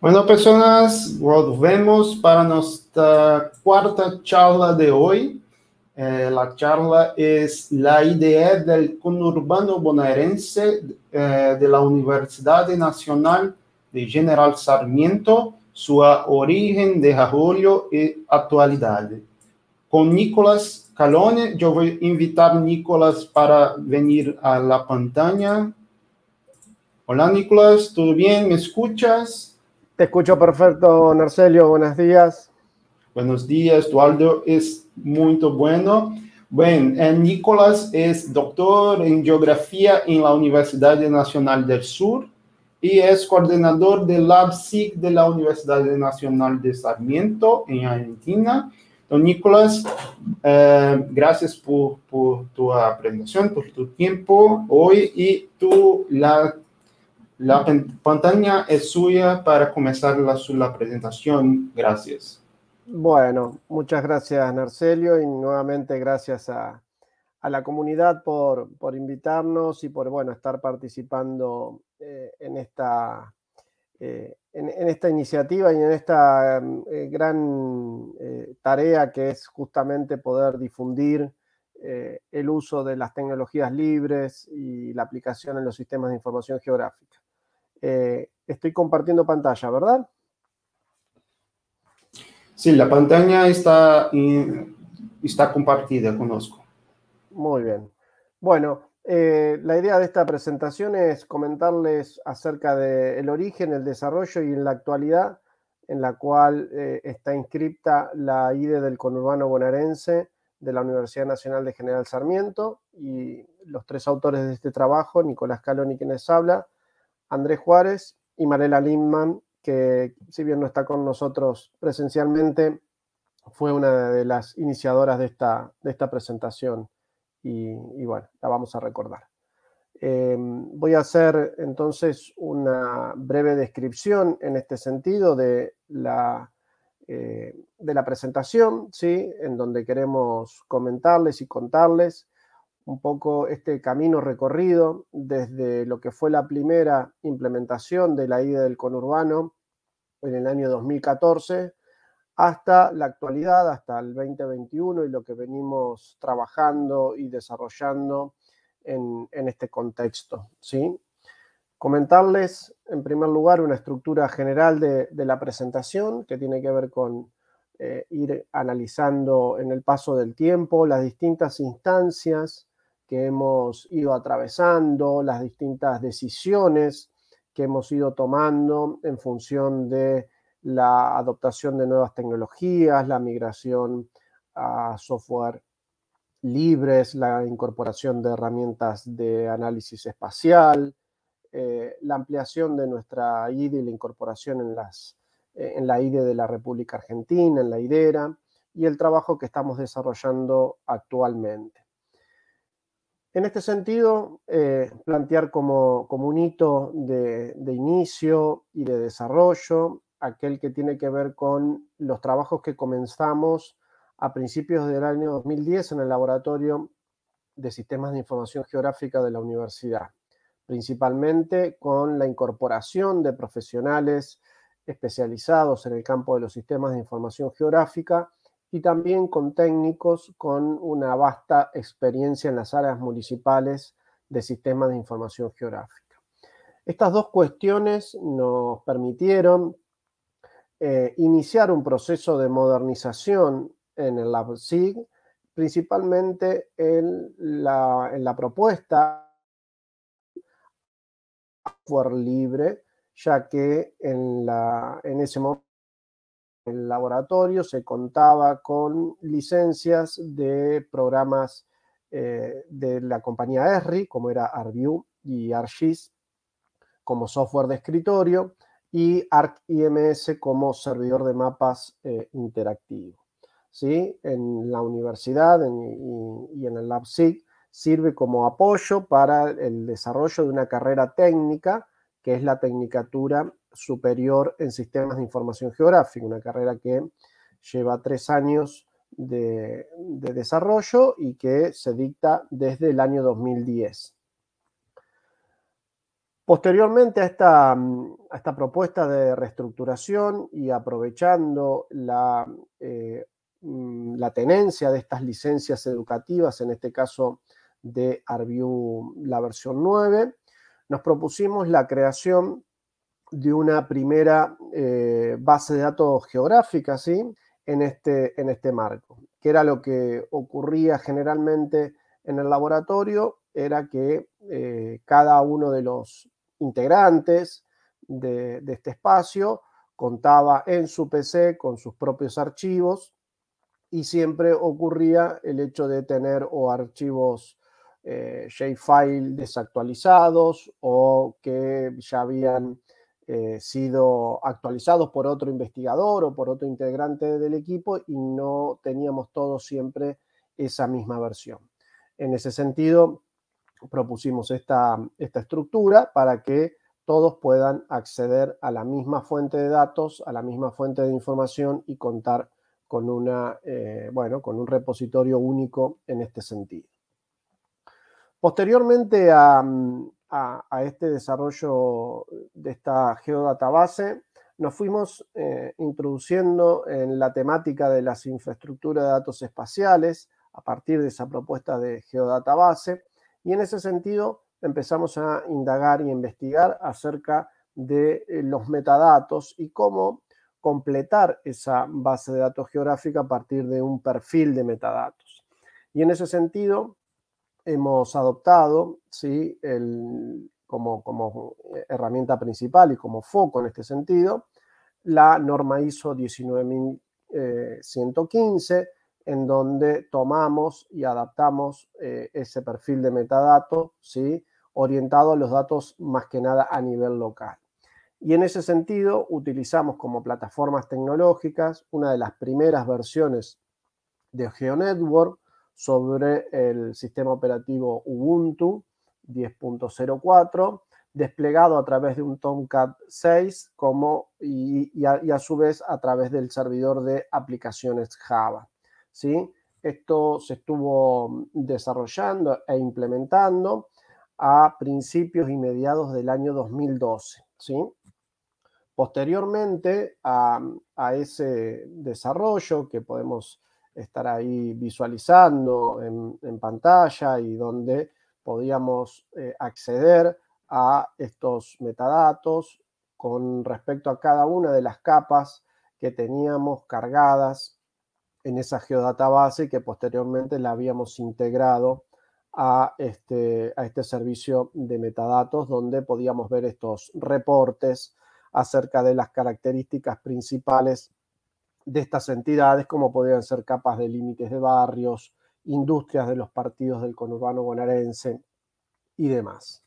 Bueno, personas, volvemos para nuestra cuarta charla de hoy. Eh, la charla es la idea del conurbano bonaerense eh, de la Universidad Nacional de General Sarmiento, su origen, desarrollo y actualidad. Con Nicolás Calone, yo voy a invitar a Nicolás para venir a la pantalla. Hola Nicolás, ¿todo bien? ¿Me escuchas? Te escucho perfecto, Narcelio. Buenos días. Buenos días, Eduardo. Es muy bueno. Bueno, eh, Nicolás es doctor en geografía en la Universidad Nacional del Sur y es coordinador del LabSIG de la Universidad Nacional de Sarmiento en Argentina. Don Nicolás, eh, gracias por, tu aprendizaje, por tu tiempo hoy y tu, la la pantalla es suya para comenzar la, presentación. Gracias. Bueno, muchas gracias Narcelio y nuevamente gracias a, la comunidad por, invitarnos y por bueno, estar participando eh, eh, en, esta, iniciativa y en esta eh, gran tarea que es justamente poder difundir el uso de las tecnologías libres y la aplicación en los sistemas de información geográfica. Eh, estoy compartiendo pantalla, ¿verdad? Sí, la pantalla está, está compartida, conozco. Muy bien. Bueno, eh, la idea de esta presentación es comentarles acerca del origen, el desarrollo y en la actualidad en la cual eh, está inscripta la IDE del conurbano bonaerense de la Universidad Nacional de General Sarmiento y los tres autores de este trabajo, Nicolás Caloni quien les habla, Andrés Juárez y Marela Lindman, que si bien no está con nosotros presencialmente, fue una de las iniciadoras de esta, de esta presentación y, bueno, la vamos a recordar. Em, voy a hacer entonces una breve descripción en este sentido de la, eh, de la presentación, ¿sí? en donde queremos comentarles y contarles un poco este camino recorrido desde lo que fue la primera implementación de la IDE del conurbano en el año 2014 hasta la actualidad, hasta el 2021 y lo que venimos trabajando y desarrollando en, este contexto. ¿sí? Comentarles, en primer lugar, una estructura general de, la presentación que tiene que ver con eh, ir analizando en el paso del tiempo las distintas instancias que hemos ido atravesando, las distintas decisiones que hemos ido tomando en función de la adoptación de nuevas tecnologías, la migración a software libres, la incorporación de herramientas de análisis espacial, eh, la ampliación de nuestra IDE y la incorporación en, eh, en la IDE de la República Argentina, en la IDERA, y el trabajo que estamos desarrollando actualmente en este sentido, eh, plantear como, como, un hito de, de, inicio y de desarrollo aquel que tiene que ver con los trabajos que comenzamos a principios del año 2010 en el Laboratorio de Sistemas de Información Geográfica de la Universidad, principalmente con la incorporación de profesionales especializados en el campo de los sistemas de información geográfica y también con técnicos con una vasta experiencia en las áreas municipales de sistemas de información geográfica. Estas dos cuestiones nos permitieron eh, iniciar un proceso de modernización en el LabSIG, principalmente en la, en la propuesta de software libre, ya que en, la, en ese momento el laboratorio se contaba con licencias de programas eh, de la compañía ESRI, como era ArView y ArcGIS, como software de escritorio, y ArcIMS como servidor de mapas eh, interactivo. ¿Sí? En la universidad y, en el LabSIG sirve como apoyo para el desarrollo de una carrera técnica, que es la tecnicatura superior en sistemas de información geográfica, una carrera que lleva tres años de, desarrollo y que se dicta desde el año 2010. Posteriormente a esta, esta propuesta de reestructuración y aprovechando la, eh, mm, la, tenencia de estas licencias educativas, en este caso de Arbiu la versión 9, nos propusimos la creación de una primera eh, base de datos geográfica, ¿sí? En este, en este marco, que era lo que ocurría generalmente en el laboratorio, era que eh, cada uno de los integrantes de, este espacio contaba en su PC con sus propios archivos y siempre ocurría el hecho de tener o archivos eh, j JFile desactualizados o que ya habían eh, sido actualizados por otro investigador o por otro integrante del equipo y no teníamos todos siempre esa misma versión. En ese sentido, propusimos esta, esta estructura para que todos puedan acceder a la misma fuente de datos, a la misma fuente de información y contar con, una, eh, bueno, con un repositorio único en este sentido. Posteriormente a, mm, a, este desarrollo de esta geodatabase. Nos fuimos eh, introduciendo en la temática de las infraestructuras de datos espaciales a partir de esa propuesta de geodatabase y en ese sentido empezamos a indagar y investigar acerca de eh, los metadatos y cómo completar esa base de datos geográfica a partir de un perfil de metadatos. Y en ese sentido, hemos adoptado ¿sí? El, como, herramienta principal y como foco en este sentido la norma ISO 19115, eh, en donde tomamos y adaptamos eh, ese perfil de metadato, ¿sí? orientado a los datos más que nada a nivel local. Y en ese sentido, utilizamos como plataformas tecnológicas una de las primeras versiones de GeoNetwork, sobre el sistema operativo Ubuntu 10.04 desplegado a través de un Tomcat 6 como, y, a, su vez a través del servidor de aplicaciones Java. ¿sí? Esto se estuvo desarrollando e implementando a principios y mediados del año 2012. ¿sí? Posteriormente a, a ese desarrollo que podemos estar ahí visualizando en, pantalla y donde podíamos eh, acceder a estos metadatos con respecto a cada una de las capas que teníamos cargadas en esa geodatabase que posteriormente la habíamos integrado a este, a este servicio de metadatos donde podíamos ver estos reportes acerca de las características principales de estas entidades, como podían ser capas de límites de barrios, industrias de los partidos del conurbano bonaerense y demás.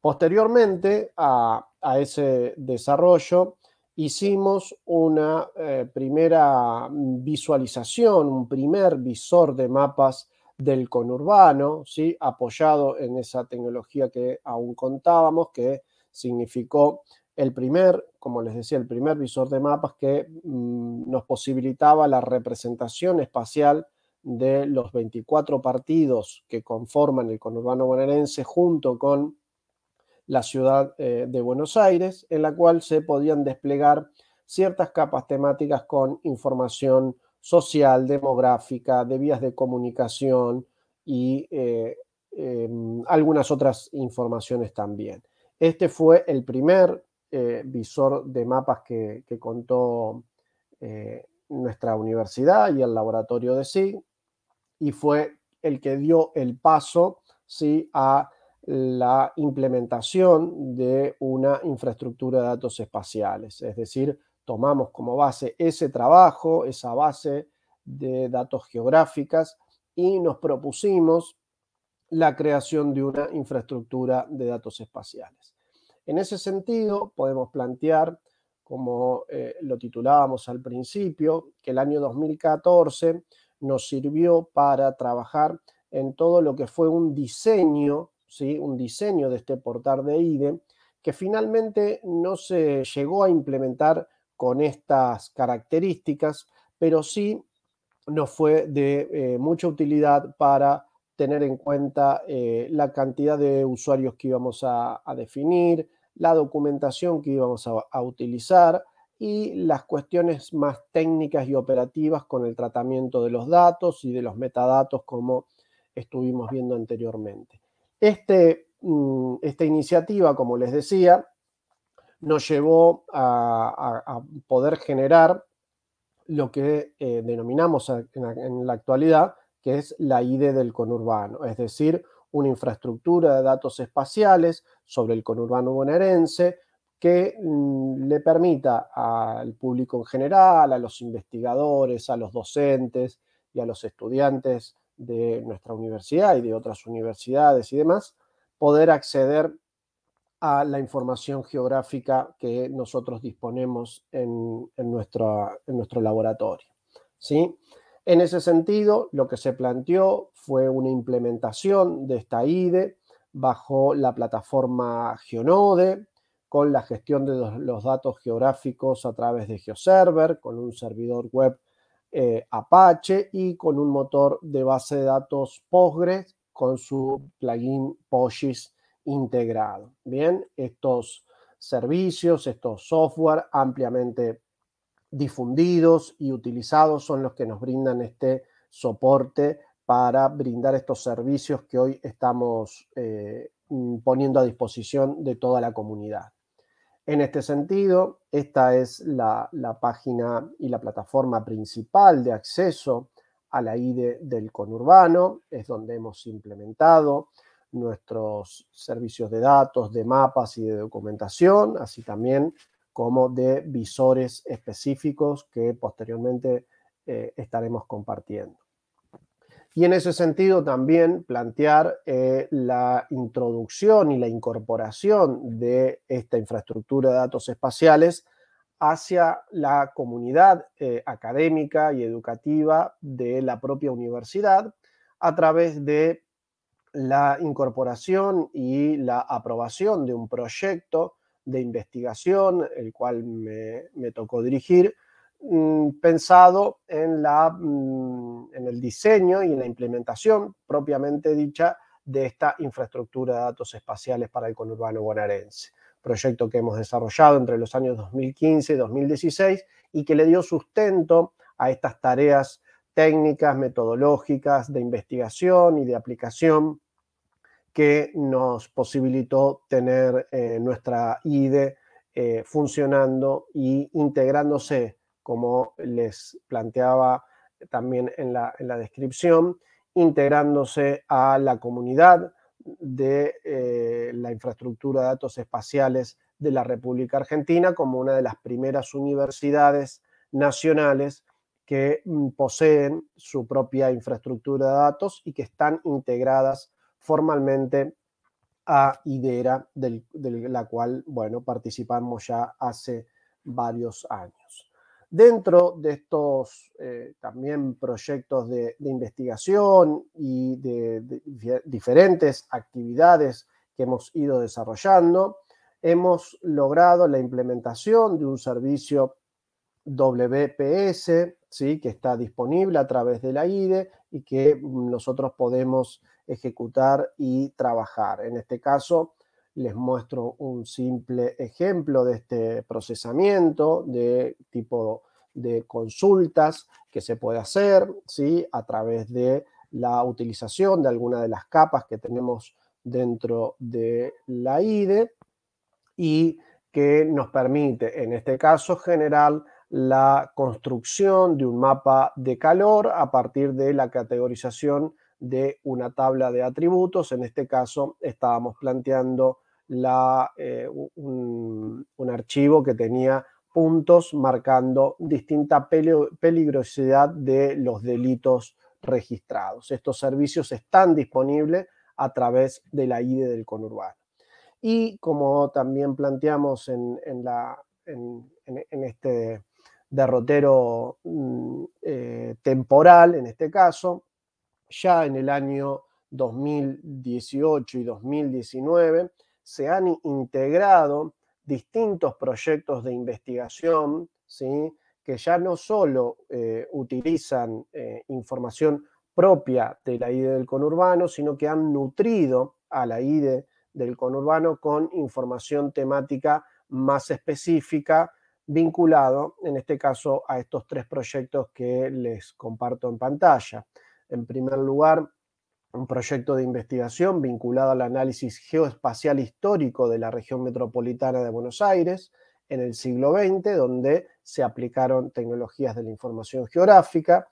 Posteriormente a, ese desarrollo, hicimos una eh, primera visualización, un primer visor de mapas del conurbano, apoyado en esa tecnología que aún contábamos, que significó el primer, como les decía, el primer visor de mapas que mm, nos posibilitaba la representación espacial de los 24 partidos que conforman el conurbano bonaerense junto con la ciudad eh, de Buenos Aires, en la cual se podían desplegar ciertas capas temáticas con información social, demográfica, de vías de comunicación y eh, em, algunas otras informaciones también. Este fue el primer eh, visor de mapas que, contó eh, nuestra universidad y el laboratorio de SIG, y fue el que dio el paso ¿sí? a la implementación de una infraestructura de datos espaciales. Es decir, tomamos como base ese trabajo, esa base de datos geográficas y nos propusimos la creación de una infraestructura de datos espaciales. En ese sentido, podemos plantear, como eh, lo titulábamos al principio, que el año 2014 nos sirvió para trabajar en todo lo que fue un diseño, ¿sí? un diseño de este portal de IDE, que finalmente no se llegó a implementar con estas características, pero sí nos fue de eh, mucha utilidad para tener en cuenta eh, la cantidad de usuarios que íbamos a, definir, la documentación que íbamos a, utilizar y las cuestiones más técnicas y operativas con el tratamiento de los datos y de los metadatos como estuvimos viendo anteriormente. Este, mm, esta iniciativa, como les decía, nos llevó a, poder generar lo que eh, denominamos en la actualidad que es la ID del conurbano, es decir, una infraestructura de datos espaciales sobre el conurbano bonaerense que mm, le permita al público en general, a los investigadores, a los docentes y a los estudiantes de nuestra universidad y de otras universidades y demás, poder acceder a la información geográfica que nosotros disponemos en, en nuestro laboratorio. ¿sí? En ese sentido, lo que se planteó fue una implementación de esta IDE bajo la plataforma Geonode, con la gestión de los datos geográficos a través de GeoServer, con un servidor web eh, Apache y con un motor de base de datos Postgres con su plugin PostGIS integrado. Bien, estos servicios, estos software ampliamente difundidos y utilizados son los que nos brindan este soporte para brindar estos servicios que hoy estamos eh, mm, poniendo a disposición de toda la comunidad. En este sentido, esta es la, la página y la plataforma principal de acceso a la IDE del conurbano, es donde hemos implementado nuestros servicios de datos, de mapas y de documentación, así también como de visores específicos que posteriormente eh, estaremos compartiendo. Y en ese sentido también plantear eh, la introducción y la incorporación de esta infraestructura de datos espaciales hacia la comunidad eh, académica y educativa de la propia universidad a través de la incorporación y la aprobación de un proyecto de investigación, el cual me, tocó dirigir, mm, pensado en, la, mm, en el diseño y en la implementación propiamente dicha de esta infraestructura de datos espaciales para el conurbano bonaerense. Proyecto que hemos desarrollado entre los años 2015 y 2016 y que le dio sustento a estas tareas técnicas, metodológicas de investigación y de aplicación que nos posibilitó tener eh, nuestra IDE eh, funcionando y integrándose, como les planteaba también en la, descripción, integrándose a la comunidad de eh, la infraestructura de datos espaciales de la República Argentina como una de las primeras universidades nacionales que mm, poseen su propia infraestructura de datos y que están integradas formalmente a IDERA, de la cual, bueno, participamos ya hace varios años. Dentro de estos eh, también proyectos de, investigación y de, diferentes actividades que hemos ido desarrollando, hemos logrado la implementación de un servicio WPS, ¿sí? que está disponible a través de la IDE y que nosotros podemos ejecutar y trabajar. En este caso, les muestro un simple ejemplo de este procesamiento de tipo de consultas que se puede hacer a través de la utilización de alguna de las capas que tenemos dentro de la IDE y que nos permite, en este caso generar la construcción de un mapa de calor a partir de la categorización de una tabla de atributos. En este caso estábamos planteando la, eh, un, archivo que tenía puntos marcando distinta peligrosidad de los delitos registrados. Estos servicios están disponibles a través de la IDE del conurbano. Y como también planteamos en, en, este derrotero mm, eh, temporal, en este caso, ya en el año 2018 y 2019 se han integrado distintos proyectos de investigación ¿sí? que ya no solo eh, utilizan eh, información propia de la IDE del conurbano, sino que han nutrido a la IDE del conurbano con información temática más específica vinculado, en este caso, a estos tres proyectos que les comparto en pantalla. En primer lugar, un proyecto de investigación vinculado al análisis geoespacial histórico de la región metropolitana de Buenos Aires en el siglo XX, donde se aplicaron tecnologías de la información geográfica.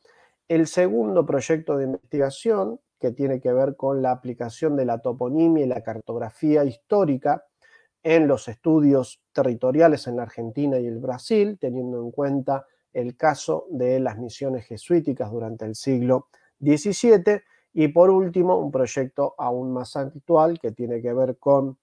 El segundo proyecto de investigación, que tiene que ver con la aplicación de la toponimia y la cartografía histórica en los estudios territoriales en la Argentina y el Brasil, teniendo en cuenta el caso de las misiones jesuíticas durante el siglo XX y por último, un proyecto aún más actual que tiene que ver con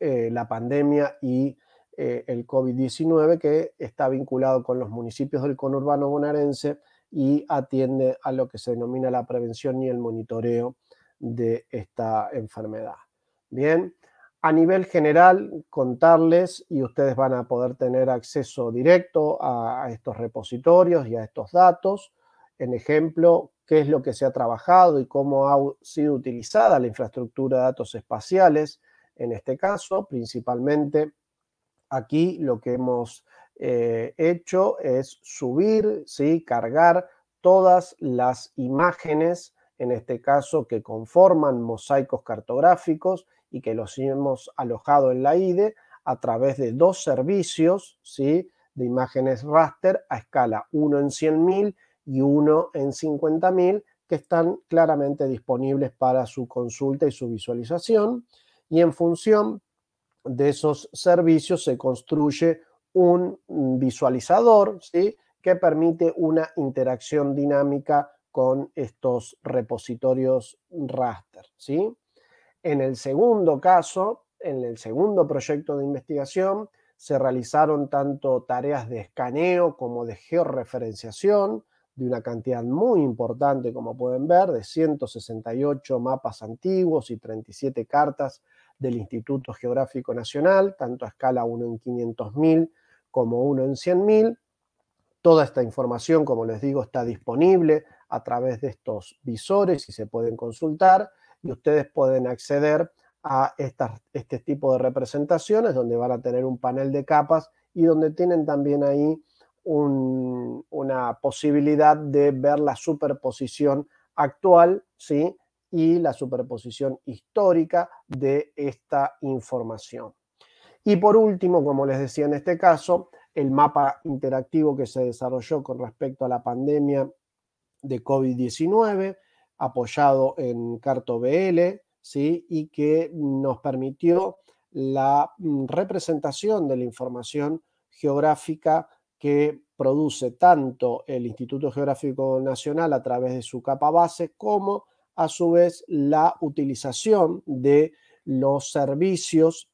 eh, la pandemia y eh, el COVID-19, que está vinculado con los municipios del conurbano bonaerense y atiende a lo que se denomina la prevención y el monitoreo de esta enfermedad. Bien, a nivel general, contarles y ustedes van a poder tener acceso directo a estos repositorios y a estos datos en ejemplo, qué es lo que se ha trabajado y cómo ha sido utilizada la infraestructura de datos espaciales, en este caso, principalmente aquí lo que hemos eh, hecho es subir, ¿sí? cargar todas las imágenes, en este caso que conforman mosaicos cartográficos y que los hemos alojado en la IDE a través de dos servicios ¿sí? de imágenes raster a escala 1 en 100.000 y uno en 50.000 que están claramente disponibles para su consulta y su visualización. Y en función de esos servicios se construye un visualizador ¿sí? que permite una interacción dinámica con estos repositorios raster. ¿sí? En el segundo caso, en el segundo proyecto de investigación, se realizaron tanto tareas de escaneo como de georreferenciación, de una cantidad muy importante, como pueden ver, de 168 mapas antiguos y 37 cartas del Instituto Geográfico Nacional, tanto a escala 1 en 500.000 como 1 en 100.000. Toda esta información, como les digo, está disponible a través de estos visores y se pueden consultar y ustedes pueden acceder a este tipo de representaciones donde van a tener un panel de capas y donde tienen también ahí una posibilidad de ver la superposición actual ¿sí? y la superposición histórica de esta información. Y por último, como les decía en este caso, el mapa interactivo que se desarrolló con respecto a la pandemia de COVID-19, apoyado en CartoBL, ¿sí? y que nos permitió la mm, representación de la información geográfica que produce tanto el Instituto Geográfico Nacional a través de su capa base como a su vez la utilización de los servicios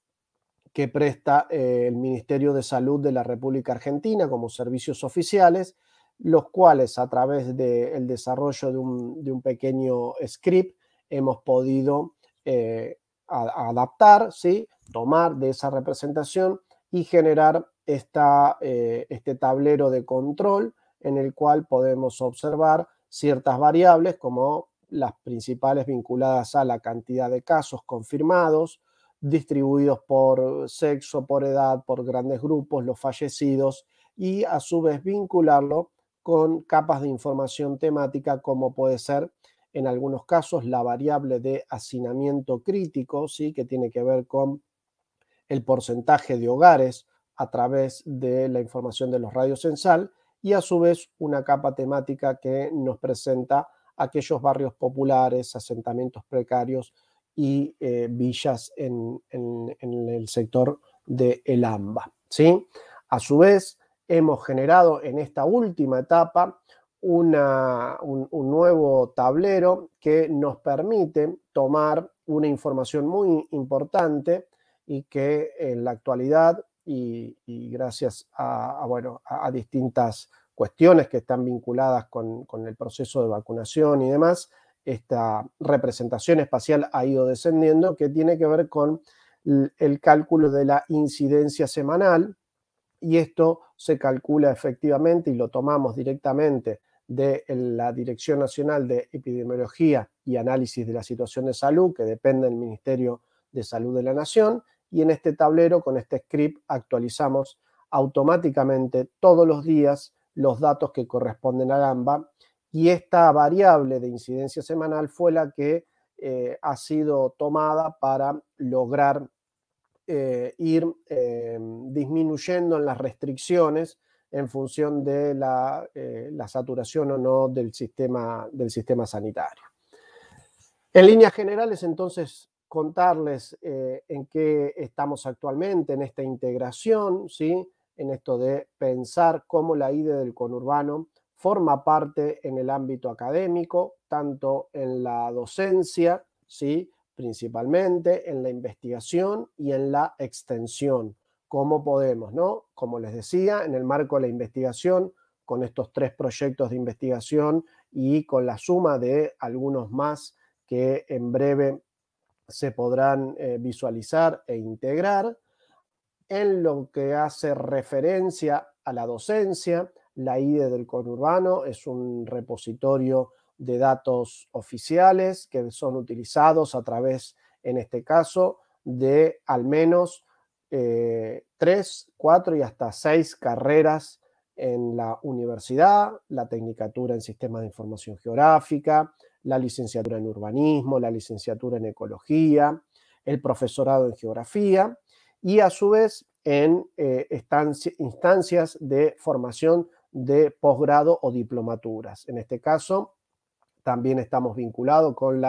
que presta eh, el Ministerio de Salud de la República Argentina como servicios oficiales, los cuales a través del desarrollo de un, pequeño script hemos podido eh, adaptar, ¿sí? tomar de esa representación y generar eh, este tablero de control en el cual podemos observar ciertas variables como las principales vinculadas a la cantidad de casos confirmados, distribuidos por sexo, por edad, por grandes grupos, los fallecidos y a su vez vincularlo con capas de información temática como puede ser en algunos casos la variable de hacinamiento crítico, ¿sí? que tiene que ver con el porcentaje de hogares a través de la información de los radios censal y a su vez una capa temática que nos presenta aquellos barrios populares, asentamientos precarios y eh, villas en, el sector de El AMBA. ¿sí? A su vez, hemos generado en esta última etapa una, un nuevo tablero que nos permite tomar una información muy importante y que en la actualidad y, gracias a, bueno, a, distintas cuestiones que están vinculadas con, con el proceso de vacunación y demás, esta representación espacial ha ido descendiendo, que tiene que ver con el cálculo de la incidencia semanal, y esto se calcula efectivamente y lo tomamos directamente de la Dirección Nacional de Epidemiología y Análisis de la Situación de Salud, que depende del Ministerio de Salud de la Nación, y en este tablero con este script actualizamos automáticamente todos los días los datos que corresponden a Gamba y esta variable de incidencia semanal fue la que eh, ha sido tomada para lograr eh, ir em, disminuyendo en las restricciones en función de eh, la, saturación o no del sistema, del sistema sanitario. En líneas generales, entonces, contarles eh, en qué estamos actualmente, en esta integración, ¿sí? en esto de pensar cómo la IDE del conurbano forma parte en el ámbito académico, tanto en la docencia, ¿sí? principalmente en la investigación y en la extensión. ¿Cómo podemos? ¿no? Como les decía, en el marco de la investigación, con estos tres proyectos de investigación y con la suma de algunos más que en breve se podrán eh, visualizar e integrar. En lo que hace referencia a la docencia, la IDE del conurbano es un repositorio de datos oficiales que son utilizados a través, en este caso, de al menos eh, tres, cuatro y hasta seis carreras en la universidad, la tecnicatura en Sistema de información geográfica, la licenciatura en urbanismo, la licenciatura en ecología, el profesorado en geografía y a su vez en eh, instancias de formación de posgrado o diplomaturas. En este caso, también estamos vinculados con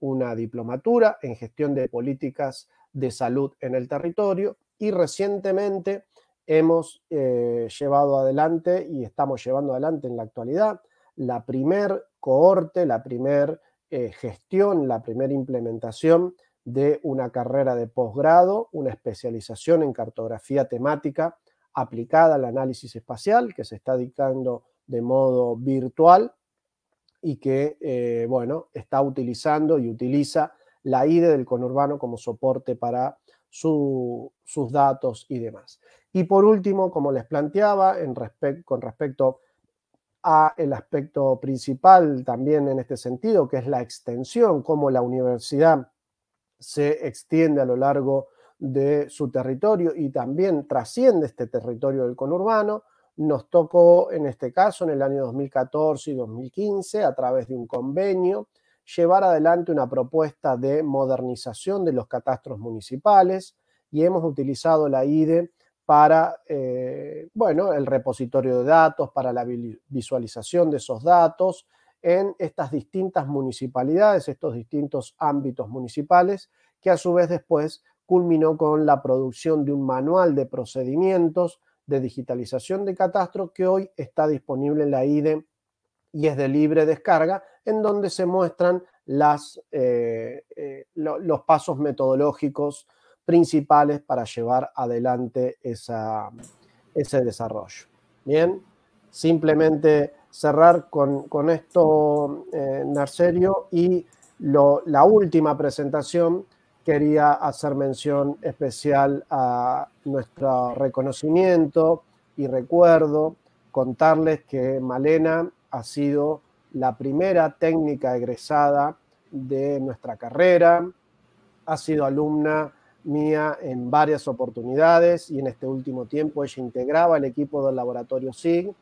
una diplomatura en gestión de políticas de salud en el territorio y recientemente hemos eh, llevado adelante y estamos llevando adelante en la actualidad la primer cohorte, la primera eh, gestión, la primera implementación de una carrera de posgrado, una especialización en cartografía temática aplicada al análisis espacial que se está dictando de modo virtual y que, eh, bueno, está utilizando y utiliza la IDE del conurbano como soporte para sus datos y demás. Y por último, como les planteaba, en con respecto a a el aspecto principal también en este sentido, que es la extensión, cómo la universidad se extiende a lo largo de su territorio y también trasciende este territorio del conurbano. Nos tocó en este caso en el año 2014 y 2015 a través de un convenio llevar adelante una propuesta de modernización de los catastros municipales y hemos utilizado la IDE para eh, bueno, el repositorio de datos, para la visualización de esos datos en estas distintas municipalidades, estos distintos ámbitos municipales, que a su vez después culminó con la producción de un manual de procedimientos de digitalización de catastro que hoy está disponible en la IDE y es de libre descarga, en donde se muestran eh, eh, los pasos metodológicos principales para llevar adelante ese desarrollo. Bien, simplemente cerrar con, esto, eh, Narcerio, y la última presentación quería hacer mención especial a nuestro reconocimiento y recuerdo, contarles que Malena ha sido la primera técnica egresada de nuestra carrera, ha sido alumna mía en varias oportunidades y en este último tiempo ella integraba el equipo del laboratorio SIG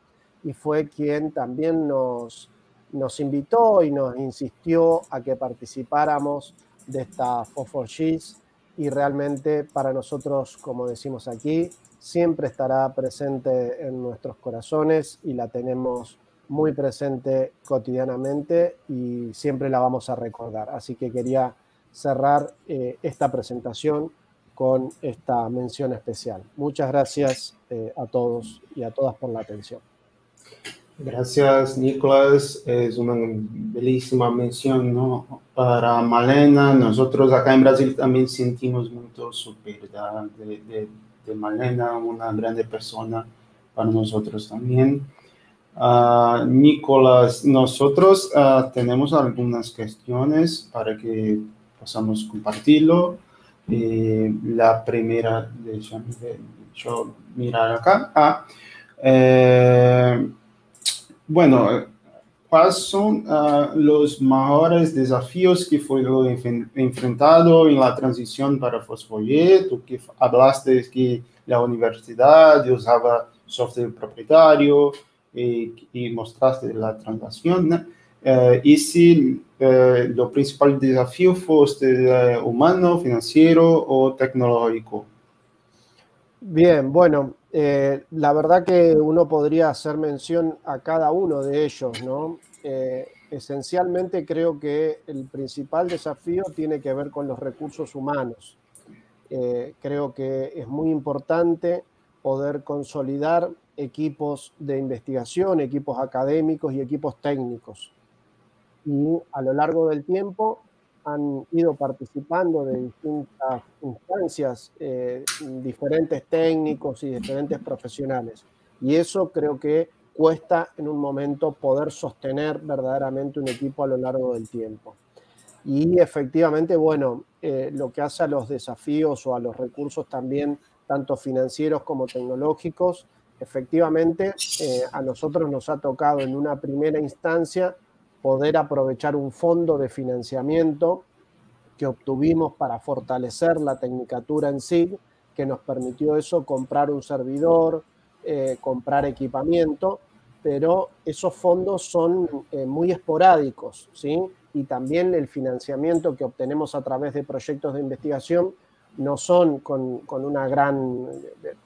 y fue quien también nos, nos invitó y nos insistió a que participáramos de esta 4 y realmente para nosotros, como decimos aquí, siempre estará presente en nuestros corazones y la tenemos muy presente cotidianamente y siempre la vamos a recordar. Así que quería cerrar eh, esta presentación con esta mención especial. Muchas gracias eh, a todos y a todas por la atención. Gracias, Nicolás. Es una bellísima mención ¿no? para Malena. Nosotros acá en Brasil también sentimos mucho su pérdida de, Malena, una grande persona para nosotros también. Ah, Nicolás, nosotros ah, tenemos algunas cuestiones para que pasamos a compartirlo. Eh, la primera, de, yo mirar acá. Ah, eh, bueno, ¿cuáles son ah, los mayores desafíos que fue enfrentado en la transición para tú que hablaste que la universidad usaba software propietario eh, y, mostraste la transacción. Eh, y si eh, lo principal desafío fue eh, humano, financiero o tecnológico. Bien, bueno, la verdad que uno podría hacer mención a cada uno de ellos, ¿no? esencialmente creo que el principal desafío tiene que ver con los recursos humanos. creo que es muy importante poder consolidar equipos de investigación, equipos académicos y equipos técnicos y a lo largo del tiempo han ido participando de distintas instancias, eh, diferentes técnicos y diferentes profesionales. Y eso creo que cuesta en un momento poder sostener verdaderamente un equipo a lo largo del tiempo. Y efectivamente, bueno, eh, lo que hace a los desafíos o a los recursos también, tanto financieros como tecnológicos, efectivamente eh, a nosotros nos ha tocado en una primera instancia poder aprovechar un fondo de financiamiento que obtuvimos para fortalecer la tecnicatura en SIG, que nos permitió eso comprar un servidor, eh, comprar equipamiento, pero esos fondos son eh, muy esporádicos, ¿sí? Y también el financiamiento que obtenemos a través de proyectos de investigación no son con, una gran,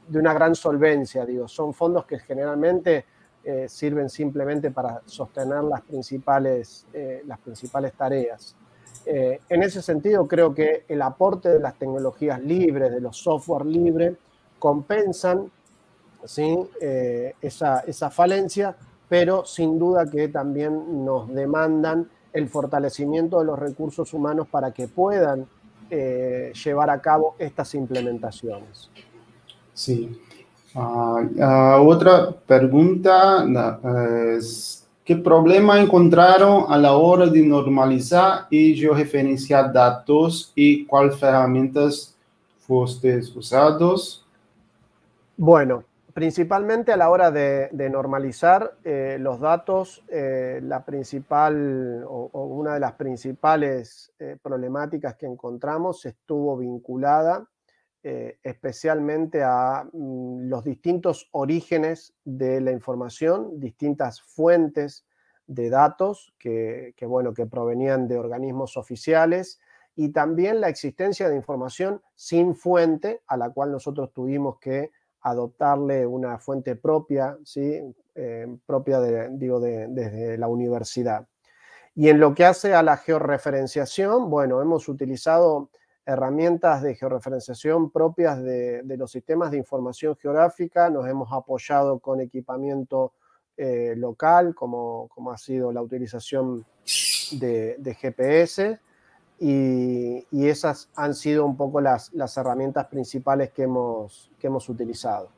de una gran solvencia, digo, son fondos que generalmente eh, sirven simplemente para sostener las principales, eh, las principales tareas. Eh, en ese sentido, creo que el aporte de las tecnologías libres, de los software libres, compensan ¿sí? esa, falencia, pero sin duda que también nos demandan el fortalecimiento de los recursos humanos para que puedan llevar a cabo estas implementaciones. Sí, Ah, ah, otra pregunta eh, es, ¿qué problema encontraron a la hora de normalizar y georreferenciar datos y cuáles herramientas fuisteis usados? Bueno, principalmente a la hora de, normalizar eh, los datos, eh, la principal o, una de las principales problemáticas que encontramos estuvo vinculada eh, especialmente a mm, los distintos orígenes de la información, distintas fuentes de datos que, bueno, que provenían de organismos oficiales y también la existencia de información sin fuente, a la cual nosotros tuvimos que adoptarle una fuente propia, ¿sí? Eh, propia de, digo, desde la universidad. Y en lo que hace a la georreferenciación, bueno, hemos utilizado herramientas de georreferenciación propias de, los sistemas de información geográfica, nos hemos apoyado con equipamiento eh, local, como, ha sido la utilización de, GPS, y, esas han sido un poco las, herramientas principales que hemos, que hemos utilizado.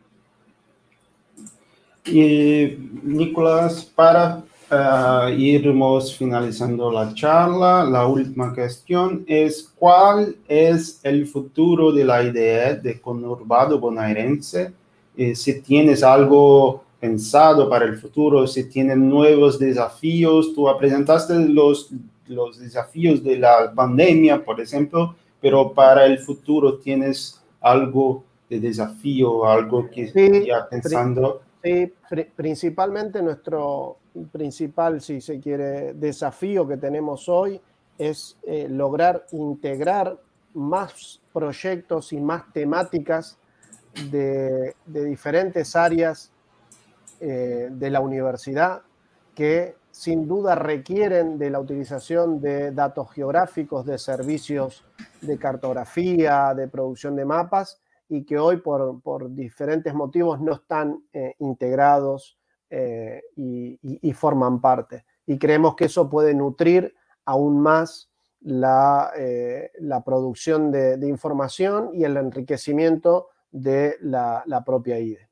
Y eh, Nicolás, para uh, iremos finalizando la charla, la última cuestión es ¿cuál es el futuro de la idea de conurbado bonaerense? si tienes algo pensado para el futuro, si tienen nuevos desafíos, tú presentaste los, los desafíos de la pandemia, por ejemplo, pero para el futuro tienes algo de desafío, algo que sí, pensando principalmente nuestro principal, si se quiere, desafío que tenemos hoy es eh, lograr integrar más proyectos y más temáticas de, diferentes áreas eh, de la universidad que sin duda requieren de la utilización de datos geográficos, de servicios de cartografía, de producción de mapas y que hoy por, diferentes motivos no están eh, integrados eh, y, forman parte. Y creemos que eso puede nutrir aún más la, eh, producción de, información y el enriquecimiento de la, la propia IDE.